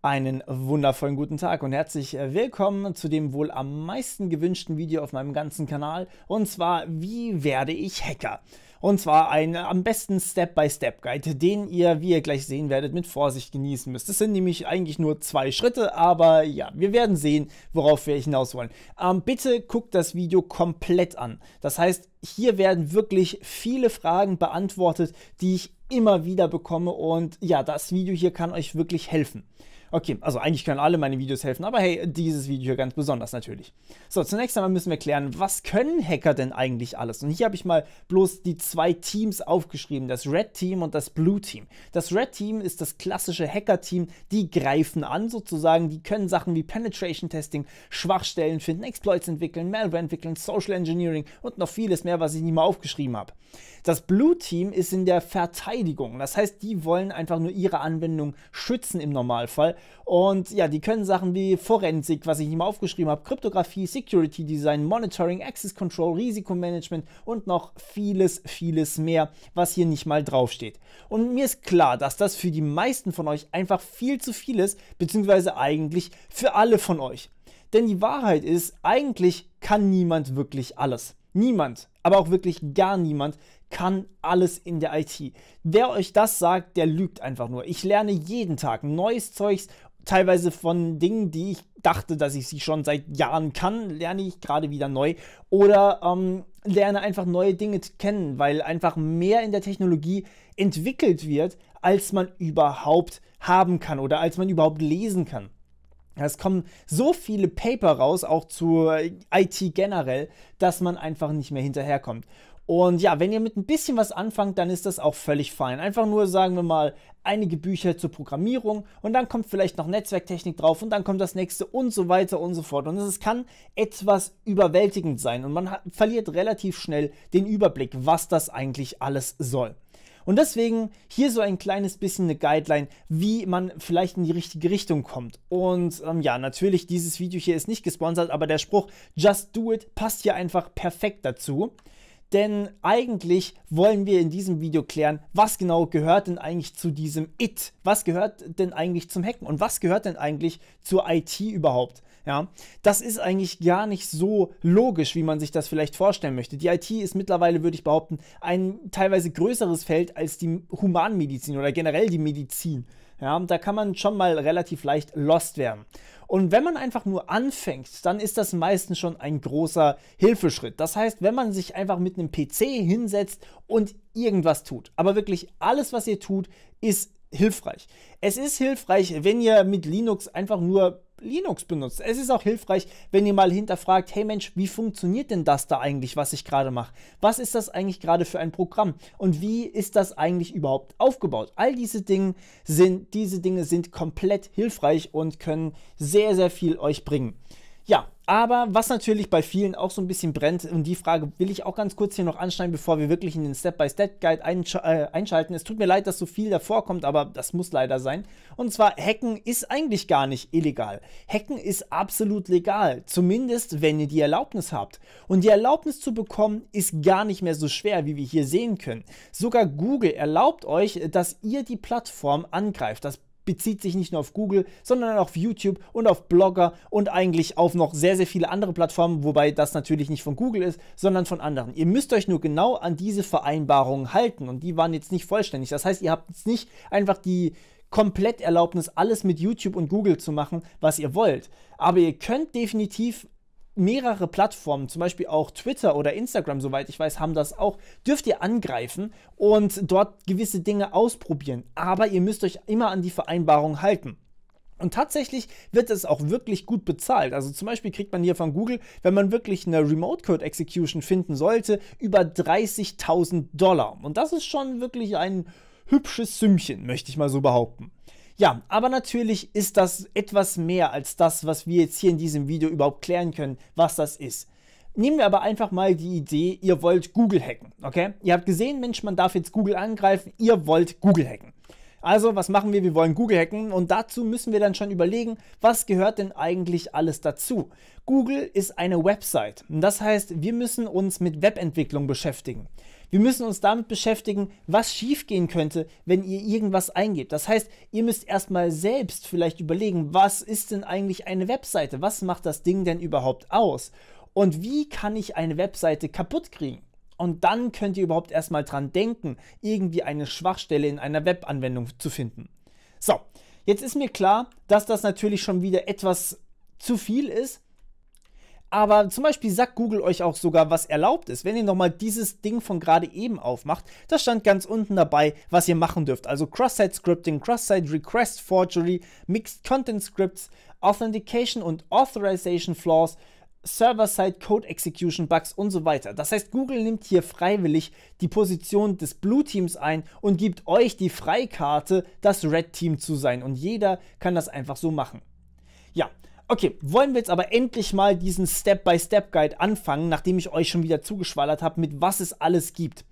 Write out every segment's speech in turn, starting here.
Einen wundervollen guten Tag und herzlich äh, willkommen zu dem wohl am meisten gewünschten Video auf meinem ganzen Kanal und zwar wie werde ich Hacker? Und zwar ein äh, am besten Step-by-Step-Guide, den ihr, wie ihr gleich sehen werdet, mit Vorsicht genießen müsst. Es sind nämlich eigentlich nur zwei Schritte, aber ja, wir werden sehen, worauf wir hinaus wollen. Ähm, bitte guckt das Video komplett an. Das heißt, hier werden wirklich viele Fragen beantwortet, die ich immer wieder bekomme und ja, das Video hier kann euch wirklich helfen. Okay, also eigentlich können alle meine Videos helfen, aber hey, dieses Video hier ganz besonders natürlich. So, zunächst einmal müssen wir klären, was können Hacker denn eigentlich alles? Und hier habe ich mal bloß die zwei Teams aufgeschrieben, das Red Team und das Blue Team. Das Red Team ist das klassische Hacker-Team, die greifen an sozusagen, die können Sachen wie Penetration Testing, Schwachstellen finden, Exploits entwickeln, Malware entwickeln, Social Engineering und noch vieles mehr, was ich nicht mal aufgeschrieben habe. Das Blue Team ist in der Verteidigung, das heißt, die wollen einfach nur ihre Anwendung schützen im Normalfall und ja, die können Sachen wie Forensik, was ich nicht mal aufgeschrieben habe, Kryptographie, Security Design, Monitoring, Access Control, Risikomanagement und noch vieles, vieles mehr, was hier nicht mal draufsteht. Und mir ist klar, dass das für die meisten von euch einfach viel zu viel ist, beziehungsweise eigentlich für alle von euch. Denn die Wahrheit ist, eigentlich kann niemand wirklich alles. Niemand, aber auch wirklich gar niemand, kann alles in der IT. Wer euch das sagt, der lügt einfach nur. Ich lerne jeden Tag neues Zeugs, teilweise von Dingen, die ich dachte, dass ich sie schon seit Jahren kann, lerne ich gerade wieder neu oder ähm, lerne einfach neue Dinge kennen, weil einfach mehr in der Technologie entwickelt wird, als man überhaupt haben kann oder als man überhaupt lesen kann. Es kommen so viele Paper raus, auch zur IT generell, dass man einfach nicht mehr hinterherkommt. Und ja, wenn ihr mit ein bisschen was anfangt, dann ist das auch völlig fein. Einfach nur, sagen wir mal, einige Bücher zur Programmierung und dann kommt vielleicht noch Netzwerktechnik drauf und dann kommt das nächste und so weiter und so fort. Und es kann etwas überwältigend sein und man verliert relativ schnell den Überblick, was das eigentlich alles soll. Und deswegen hier so ein kleines bisschen eine Guideline, wie man vielleicht in die richtige Richtung kommt. Und ähm, ja, natürlich, dieses Video hier ist nicht gesponsert, aber der Spruch Just Do It passt hier einfach perfekt dazu denn eigentlich wollen wir in diesem Video klären, was genau gehört denn eigentlich zu diesem IT? Was gehört denn eigentlich zum Hacken und was gehört denn eigentlich zur IT überhaupt? Ja, das ist eigentlich gar nicht so logisch, wie man sich das vielleicht vorstellen möchte. Die IT ist mittlerweile, würde ich behaupten, ein teilweise größeres Feld als die Humanmedizin oder generell die Medizin. Ja, und da kann man schon mal relativ leicht lost werden. Und wenn man einfach nur anfängt, dann ist das meistens schon ein großer Hilfeschritt. Das heißt, wenn man sich einfach mit einem PC hinsetzt und irgendwas tut. Aber wirklich alles, was ihr tut, ist hilfreich. Es ist hilfreich, wenn ihr mit Linux einfach nur Linux benutzt. Es ist auch hilfreich, wenn ihr mal hinterfragt, hey Mensch, wie funktioniert denn das da eigentlich, was ich gerade mache? Was ist das eigentlich gerade für ein Programm? Und wie ist das eigentlich überhaupt aufgebaut? All diese Dinge sind, diese Dinge sind komplett hilfreich und können sehr, sehr viel euch bringen. Ja, aber was natürlich bei vielen auch so ein bisschen brennt, und die Frage will ich auch ganz kurz hier noch anschneiden, bevor wir wirklich in den Step-by-Step-Guide einsch äh, einschalten. Es tut mir leid, dass so viel davor kommt, aber das muss leider sein. Und zwar, Hacken ist eigentlich gar nicht illegal. Hacken ist absolut legal, zumindest wenn ihr die Erlaubnis habt. Und die Erlaubnis zu bekommen ist gar nicht mehr so schwer, wie wir hier sehen können. Sogar Google erlaubt euch, dass ihr die Plattform angreift. Das bezieht sich nicht nur auf Google, sondern auf YouTube und auf Blogger und eigentlich auf noch sehr, sehr viele andere Plattformen, wobei das natürlich nicht von Google ist, sondern von anderen. Ihr müsst euch nur genau an diese Vereinbarungen halten und die waren jetzt nicht vollständig. Das heißt, ihr habt jetzt nicht einfach die komplett Erlaubnis, alles mit YouTube und Google zu machen, was ihr wollt. Aber ihr könnt definitiv mehrere Plattformen, zum Beispiel auch Twitter oder Instagram, soweit ich weiß, haben das auch, dürft ihr angreifen und dort gewisse Dinge ausprobieren. Aber ihr müsst euch immer an die Vereinbarung halten. Und tatsächlich wird es auch wirklich gut bezahlt. Also zum Beispiel kriegt man hier von Google, wenn man wirklich eine Remote Code Execution finden sollte, über 30.000 Dollar. Und das ist schon wirklich ein hübsches Sümmchen, möchte ich mal so behaupten. Ja, aber natürlich ist das etwas mehr als das, was wir jetzt hier in diesem Video überhaupt klären können, was das ist. Nehmen wir aber einfach mal die Idee, ihr wollt Google hacken, okay? Ihr habt gesehen, Mensch, man darf jetzt Google angreifen, ihr wollt Google hacken. Also, was machen wir? Wir wollen Google hacken und dazu müssen wir dann schon überlegen, was gehört denn eigentlich alles dazu? Google ist eine Website. Das heißt, wir müssen uns mit Webentwicklung beschäftigen. Wir müssen uns damit beschäftigen, was schiefgehen könnte, wenn ihr irgendwas eingebt. Das heißt, ihr müsst erstmal selbst vielleicht überlegen, was ist denn eigentlich eine Webseite? Was macht das Ding denn überhaupt aus? Und wie kann ich eine Webseite kaputt kriegen? Und dann könnt ihr überhaupt erstmal dran denken, irgendwie eine Schwachstelle in einer Webanwendung zu finden. So, jetzt ist mir klar, dass das natürlich schon wieder etwas zu viel ist, aber zum Beispiel sagt Google euch auch sogar, was erlaubt ist. Wenn ihr nochmal dieses Ding von gerade eben aufmacht, da stand ganz unten dabei, was ihr machen dürft. Also Cross-Site Scripting, Cross-Site Request Forgery, Mixed Content Scripts, Authentication und Authorization Flaws, Server-Side Code Execution Bugs und so weiter. Das heißt, Google nimmt hier freiwillig die Position des Blue Teams ein und gibt euch die Freikarte, das Red Team zu sein. Und jeder kann das einfach so machen. Okay, wollen wir jetzt aber endlich mal diesen Step-by-Step-Guide anfangen, nachdem ich euch schon wieder zugeschwallert habe, mit was es alles gibt.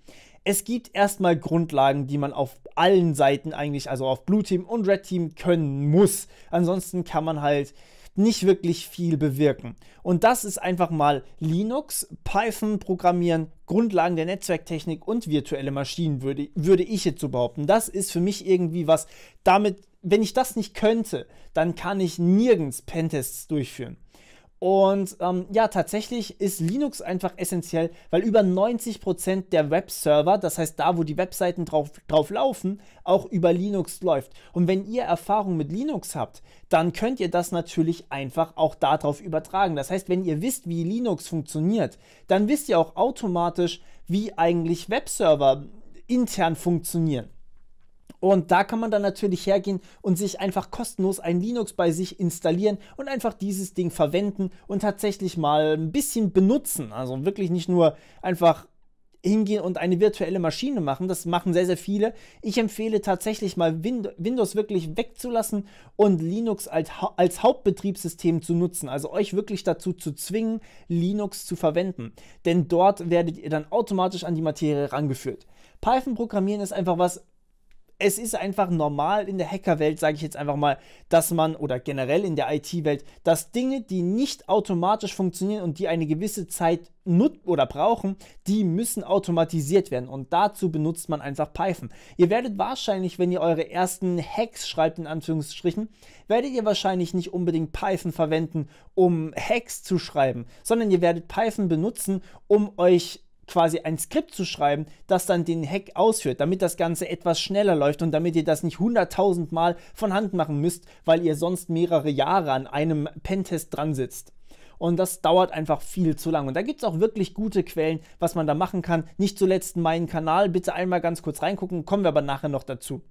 Es gibt erstmal Grundlagen, die man auf allen Seiten eigentlich, also auf Blue Team und Red Team können muss. Ansonsten kann man halt nicht wirklich viel bewirken. Und das ist einfach mal Linux, Python programmieren, Grundlagen der Netzwerktechnik und virtuelle Maschinen, würde, würde ich jetzt so behaupten. Das ist für mich irgendwie was, damit, wenn ich das nicht könnte, dann kann ich nirgends Pentests durchführen. Und ähm, ja, tatsächlich ist Linux einfach essentiell, weil über 90% der Webserver, das heißt da, wo die Webseiten drauf, drauf laufen, auch über Linux läuft. Und wenn ihr Erfahrung mit Linux habt, dann könnt ihr das natürlich einfach auch darauf übertragen. Das heißt, wenn ihr wisst, wie Linux funktioniert, dann wisst ihr auch automatisch, wie eigentlich Webserver intern funktionieren. Und da kann man dann natürlich hergehen und sich einfach kostenlos ein Linux bei sich installieren und einfach dieses Ding verwenden und tatsächlich mal ein bisschen benutzen. Also wirklich nicht nur einfach hingehen und eine virtuelle Maschine machen. Das machen sehr, sehr viele. Ich empfehle tatsächlich mal Windows wirklich wegzulassen und Linux als, ha als Hauptbetriebssystem zu nutzen. Also euch wirklich dazu zu zwingen, Linux zu verwenden. Denn dort werdet ihr dann automatisch an die Materie rangeführt. Python programmieren ist einfach was, es ist einfach normal in der Hackerwelt, sage ich jetzt einfach mal, dass man oder generell in der IT-Welt, dass Dinge, die nicht automatisch funktionieren und die eine gewisse Zeit nutzen oder brauchen, die müssen automatisiert werden und dazu benutzt man einfach Python. Ihr werdet wahrscheinlich, wenn ihr eure ersten Hacks schreibt in Anführungsstrichen, werdet ihr wahrscheinlich nicht unbedingt Python verwenden, um Hacks zu schreiben, sondern ihr werdet Python benutzen, um euch quasi ein Skript zu schreiben, das dann den Hack ausführt, damit das Ganze etwas schneller läuft und damit ihr das nicht hunderttausendmal von Hand machen müsst, weil ihr sonst mehrere Jahre an einem Pentest dran sitzt. Und das dauert einfach viel zu lang. Und da gibt es auch wirklich gute Quellen, was man da machen kann. Nicht zuletzt meinen Kanal. Bitte einmal ganz kurz reingucken, kommen wir aber nachher noch dazu.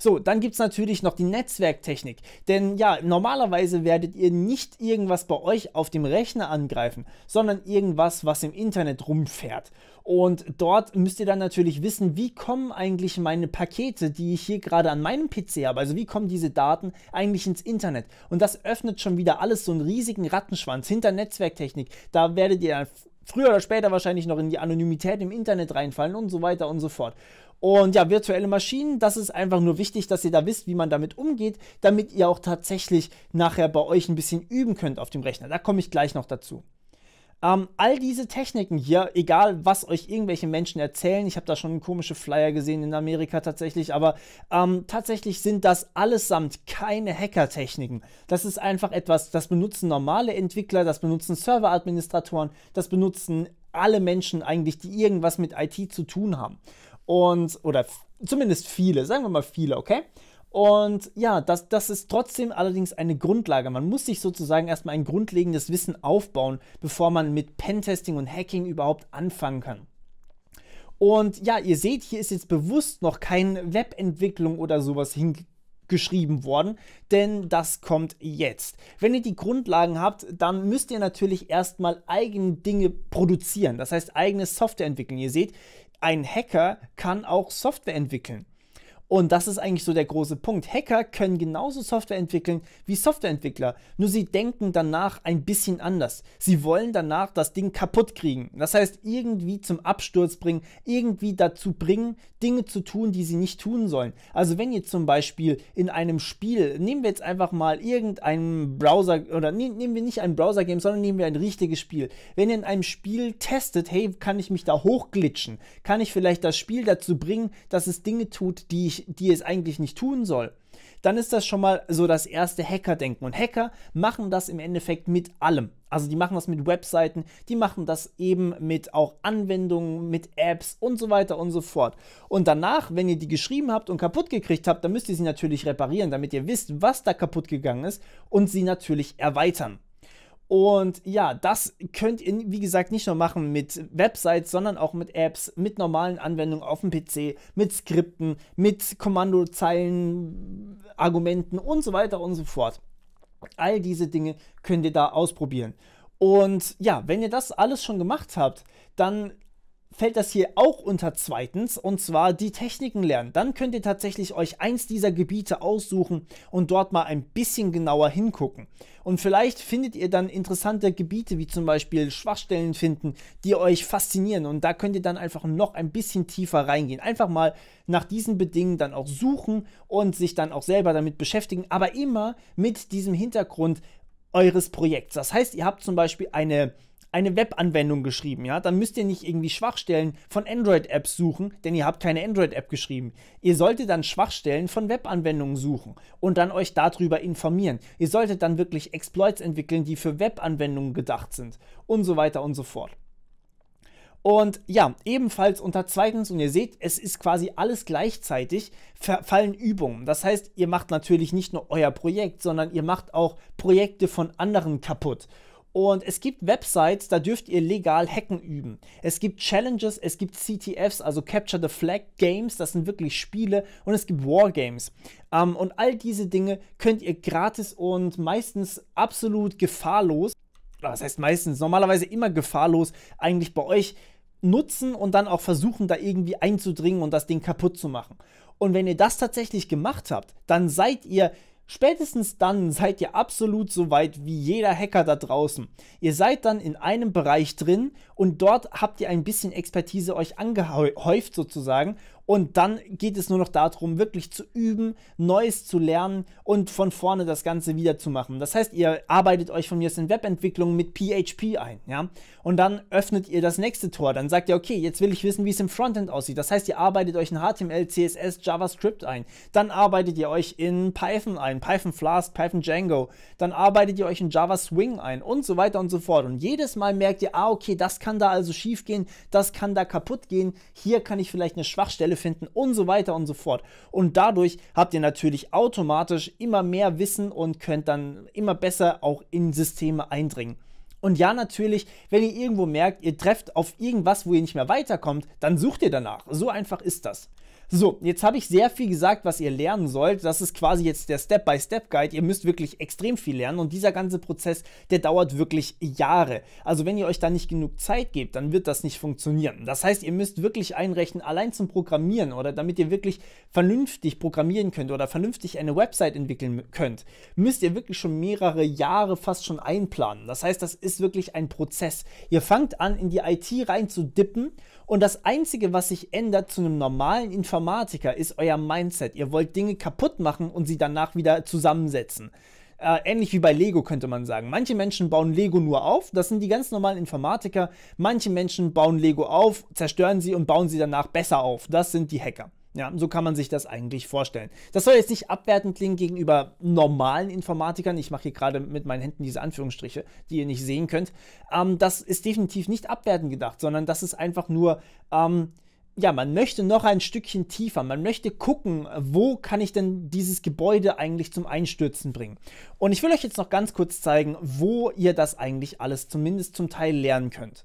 So, dann gibt es natürlich noch die Netzwerktechnik. Denn ja, normalerweise werdet ihr nicht irgendwas bei euch auf dem Rechner angreifen, sondern irgendwas, was im Internet rumfährt. Und dort müsst ihr dann natürlich wissen, wie kommen eigentlich meine Pakete, die ich hier gerade an meinem PC habe, also wie kommen diese Daten eigentlich ins Internet. Und das öffnet schon wieder alles so einen riesigen Rattenschwanz hinter Netzwerktechnik. Da werdet ihr früher oder später wahrscheinlich noch in die Anonymität im Internet reinfallen und so weiter und so fort. Und ja, virtuelle Maschinen, das ist einfach nur wichtig, dass ihr da wisst, wie man damit umgeht, damit ihr auch tatsächlich nachher bei euch ein bisschen üben könnt auf dem Rechner. Da komme ich gleich noch dazu. Ähm, all diese Techniken hier, egal was euch irgendwelche Menschen erzählen, ich habe da schon komische Flyer gesehen in Amerika tatsächlich, aber ähm, tatsächlich sind das allesamt keine Hacker-Techniken. Das ist einfach etwas, das benutzen normale Entwickler, das benutzen Server-Administratoren, das benutzen alle Menschen eigentlich, die irgendwas mit IT zu tun haben. Und, oder zumindest viele, sagen wir mal viele, okay? Und ja, das, das ist trotzdem allerdings eine Grundlage. Man muss sich sozusagen erstmal ein grundlegendes Wissen aufbauen, bevor man mit Pentesting und Hacking überhaupt anfangen kann. Und ja, ihr seht, hier ist jetzt bewusst noch keine Webentwicklung oder sowas hingeschrieben worden, denn das kommt jetzt. Wenn ihr die Grundlagen habt, dann müsst ihr natürlich erstmal eigene Dinge produzieren, das heißt eigene Software entwickeln. Ihr seht, ein Hacker kann auch Software entwickeln. Und das ist eigentlich so der große Punkt. Hacker können genauso Software entwickeln wie Softwareentwickler, nur sie denken danach ein bisschen anders. Sie wollen danach das Ding kaputt kriegen. Das heißt, irgendwie zum Absturz bringen, irgendwie dazu bringen, Dinge zu tun, die sie nicht tun sollen. Also wenn ihr zum Beispiel in einem Spiel, nehmen wir jetzt einfach mal irgendeinen Browser, oder ne, nehmen wir nicht ein Browser-Game, sondern nehmen wir ein richtiges Spiel. Wenn ihr in einem Spiel testet, hey, kann ich mich da hochglitschen? Kann ich vielleicht das Spiel dazu bringen, dass es Dinge tut, die ich ich, die es eigentlich nicht tun soll, dann ist das schon mal so das erste Hacker-Denken. Und Hacker machen das im Endeffekt mit allem. Also die machen das mit Webseiten, die machen das eben mit auch Anwendungen, mit Apps und so weiter und so fort. Und danach, wenn ihr die geschrieben habt und kaputt gekriegt habt, dann müsst ihr sie natürlich reparieren, damit ihr wisst, was da kaputt gegangen ist und sie natürlich erweitern. Und ja, das könnt ihr, wie gesagt, nicht nur machen mit Websites, sondern auch mit Apps, mit normalen Anwendungen auf dem PC, mit Skripten, mit Kommandozeilen, Argumenten und so weiter und so fort. All diese Dinge könnt ihr da ausprobieren. Und ja, wenn ihr das alles schon gemacht habt, dann fällt das hier auch unter zweitens, und zwar die Techniken lernen. Dann könnt ihr tatsächlich euch eins dieser Gebiete aussuchen und dort mal ein bisschen genauer hingucken. Und vielleicht findet ihr dann interessante Gebiete, wie zum Beispiel Schwachstellen finden, die euch faszinieren. Und da könnt ihr dann einfach noch ein bisschen tiefer reingehen. Einfach mal nach diesen Bedingungen dann auch suchen und sich dann auch selber damit beschäftigen, aber immer mit diesem Hintergrund eures Projekts. Das heißt, ihr habt zum Beispiel eine eine Webanwendung geschrieben, ja, dann müsst ihr nicht irgendwie Schwachstellen von Android-Apps suchen, denn ihr habt keine Android-App geschrieben. Ihr solltet dann Schwachstellen von Webanwendungen suchen und dann euch darüber informieren. Ihr solltet dann wirklich Exploits entwickeln, die für Webanwendungen gedacht sind und so weiter und so fort. Und ja, ebenfalls unter zweitens, und ihr seht, es ist quasi alles gleichzeitig, fallen Übungen. Das heißt, ihr macht natürlich nicht nur euer Projekt, sondern ihr macht auch Projekte von anderen kaputt. Und es gibt Websites, da dürft ihr legal Hacken üben. Es gibt Challenges, es gibt CTFs, also Capture the Flag Games, das sind wirklich Spiele, und es gibt Wargames. Ähm, und all diese Dinge könnt ihr gratis und meistens absolut gefahrlos, das heißt meistens, normalerweise immer gefahrlos, eigentlich bei euch nutzen und dann auch versuchen, da irgendwie einzudringen und das Ding kaputt zu machen. Und wenn ihr das tatsächlich gemacht habt, dann seid ihr Spätestens dann seid ihr absolut so weit wie jeder Hacker da draußen. Ihr seid dann in einem Bereich drin und dort habt ihr ein bisschen Expertise euch angehäuft sozusagen und dann geht es nur noch darum, wirklich zu üben, Neues zu lernen und von vorne das Ganze wieder zu machen. Das heißt, ihr arbeitet euch von mir aus in Webentwicklung mit PHP ein, ja? Und dann öffnet ihr das nächste Tor. Dann sagt ihr, okay, jetzt will ich wissen, wie es im Frontend aussieht. Das heißt, ihr arbeitet euch in HTML, CSS, JavaScript ein. Dann arbeitet ihr euch in Python ein, Python Flask, Python Django. Dann arbeitet ihr euch in Java Swing ein und so weiter und so fort. Und jedes Mal merkt ihr, ah, okay, das kann da also schief gehen, das kann da kaputt gehen. Hier kann ich vielleicht eine Schwachstelle finden und so weiter und so fort. Und dadurch habt ihr natürlich automatisch immer mehr Wissen und könnt dann immer besser auch in Systeme eindringen. Und ja, natürlich, wenn ihr irgendwo merkt, ihr trefft auf irgendwas, wo ihr nicht mehr weiterkommt, dann sucht ihr danach. So einfach ist das. So, jetzt habe ich sehr viel gesagt, was ihr lernen sollt. Das ist quasi jetzt der Step-by-Step-Guide. Ihr müsst wirklich extrem viel lernen und dieser ganze Prozess, der dauert wirklich Jahre. Also wenn ihr euch da nicht genug Zeit gebt, dann wird das nicht funktionieren. Das heißt, ihr müsst wirklich einrechnen, allein zum Programmieren oder damit ihr wirklich vernünftig programmieren könnt oder vernünftig eine Website entwickeln könnt, müsst ihr wirklich schon mehrere Jahre fast schon einplanen. Das heißt, das ist wirklich ein Prozess. Ihr fangt an, in die IT reinzudippen und das Einzige, was sich ändert zu einem normalen Informatiker, ist euer Mindset. Ihr wollt Dinge kaputt machen und sie danach wieder zusammensetzen. Äh, ähnlich wie bei Lego könnte man sagen. Manche Menschen bauen Lego nur auf, das sind die ganz normalen Informatiker. Manche Menschen bauen Lego auf, zerstören sie und bauen sie danach besser auf. Das sind die Hacker. Ja, so kann man sich das eigentlich vorstellen. Das soll jetzt nicht abwertend klingen gegenüber normalen Informatikern. Ich mache hier gerade mit meinen Händen diese Anführungsstriche, die ihr nicht sehen könnt. Ähm, das ist definitiv nicht abwertend gedacht, sondern das ist einfach nur, ähm, ja, man möchte noch ein Stückchen tiefer. Man möchte gucken, wo kann ich denn dieses Gebäude eigentlich zum Einstürzen bringen. Und ich will euch jetzt noch ganz kurz zeigen, wo ihr das eigentlich alles zumindest zum Teil lernen könnt.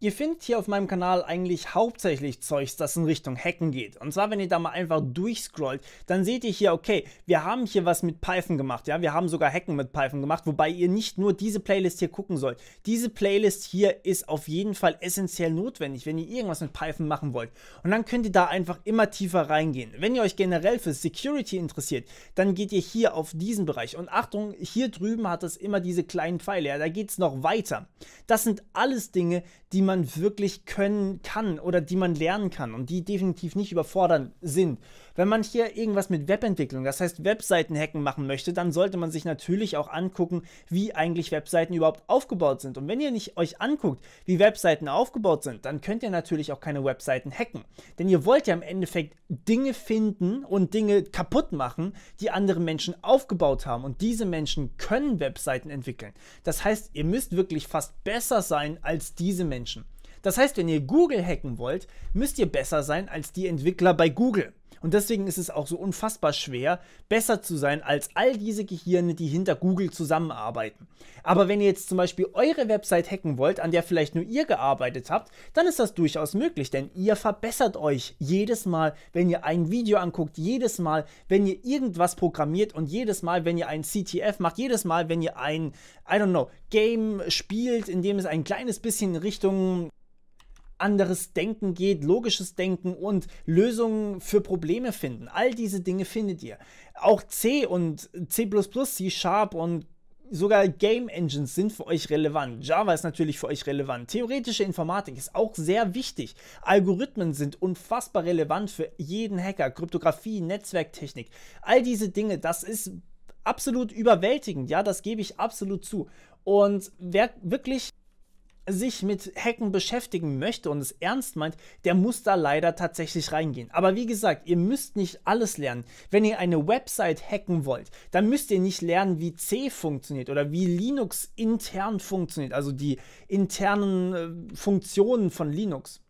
Ihr findet hier auf meinem Kanal eigentlich hauptsächlich Zeugs, das in Richtung Hacken geht. Und zwar, wenn ihr da mal einfach durchscrollt, dann seht ihr hier, okay, wir haben hier was mit Python gemacht, ja, wir haben sogar Hacken mit Python gemacht, wobei ihr nicht nur diese Playlist hier gucken sollt. Diese Playlist hier ist auf jeden Fall essentiell notwendig, wenn ihr irgendwas mit Python machen wollt. Und dann könnt ihr da einfach immer tiefer reingehen. Wenn ihr euch generell für Security interessiert, dann geht ihr hier auf diesen Bereich. Und Achtung, hier drüben hat es immer diese kleinen Pfeile, ja, da geht es noch weiter. Das sind alles Dinge, die man man wirklich können kann oder die man lernen kann und die definitiv nicht überfordern sind. Wenn man hier irgendwas mit Webentwicklung, das heißt Webseiten hacken machen möchte, dann sollte man sich natürlich auch angucken, wie eigentlich Webseiten überhaupt aufgebaut sind. Und wenn ihr nicht euch anguckt, wie Webseiten aufgebaut sind, dann könnt ihr natürlich auch keine Webseiten hacken. Denn ihr wollt ja im Endeffekt Dinge finden und Dinge kaputt machen, die andere Menschen aufgebaut haben. Und diese Menschen können Webseiten entwickeln. Das heißt, ihr müsst wirklich fast besser sein als diese Menschen. Das heißt, wenn ihr Google hacken wollt, müsst ihr besser sein als die Entwickler bei Google. Und deswegen ist es auch so unfassbar schwer, besser zu sein als all diese Gehirne, die hinter Google zusammenarbeiten. Aber wenn ihr jetzt zum Beispiel eure Website hacken wollt, an der vielleicht nur ihr gearbeitet habt, dann ist das durchaus möglich, denn ihr verbessert euch jedes Mal, wenn ihr ein Video anguckt, jedes Mal, wenn ihr irgendwas programmiert und jedes Mal, wenn ihr ein CTF macht, jedes Mal, wenn ihr ein, I don't know, Game spielt, in dem es ein kleines bisschen Richtung anderes Denken geht, logisches Denken und Lösungen für Probleme finden. All diese Dinge findet ihr. Auch C und C++, C Sharp und sogar Game Engines sind für euch relevant. Java ist natürlich für euch relevant. Theoretische Informatik ist auch sehr wichtig. Algorithmen sind unfassbar relevant für jeden Hacker. Kryptographie, Netzwerktechnik, all diese Dinge, das ist absolut überwältigend. Ja, das gebe ich absolut zu. Und wer wirklich sich mit Hacken beschäftigen möchte und es ernst meint, der muss da leider tatsächlich reingehen. Aber wie gesagt, ihr müsst nicht alles lernen. Wenn ihr eine Website hacken wollt, dann müsst ihr nicht lernen, wie C funktioniert oder wie Linux intern funktioniert, also die internen äh, Funktionen von Linux.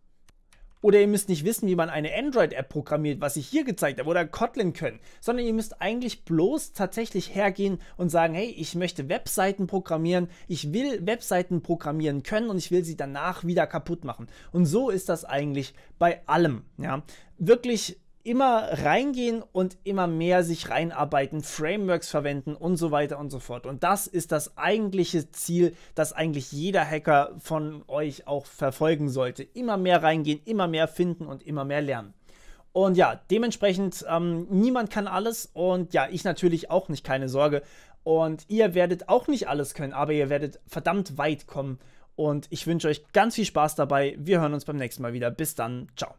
Oder ihr müsst nicht wissen, wie man eine Android-App programmiert, was ich hier gezeigt habe, oder Kotlin können, sondern ihr müsst eigentlich bloß tatsächlich hergehen und sagen, hey, ich möchte Webseiten programmieren, ich will Webseiten programmieren können und ich will sie danach wieder kaputt machen. Und so ist das eigentlich bei allem. Ja? Wirklich immer reingehen und immer mehr sich reinarbeiten, Frameworks verwenden und so weiter und so fort. Und das ist das eigentliche Ziel, das eigentlich jeder Hacker von euch auch verfolgen sollte. Immer mehr reingehen, immer mehr finden und immer mehr lernen. Und ja, dementsprechend, ähm, niemand kann alles und ja, ich natürlich auch nicht, keine Sorge. Und ihr werdet auch nicht alles können, aber ihr werdet verdammt weit kommen. Und ich wünsche euch ganz viel Spaß dabei. Wir hören uns beim nächsten Mal wieder. Bis dann. Ciao.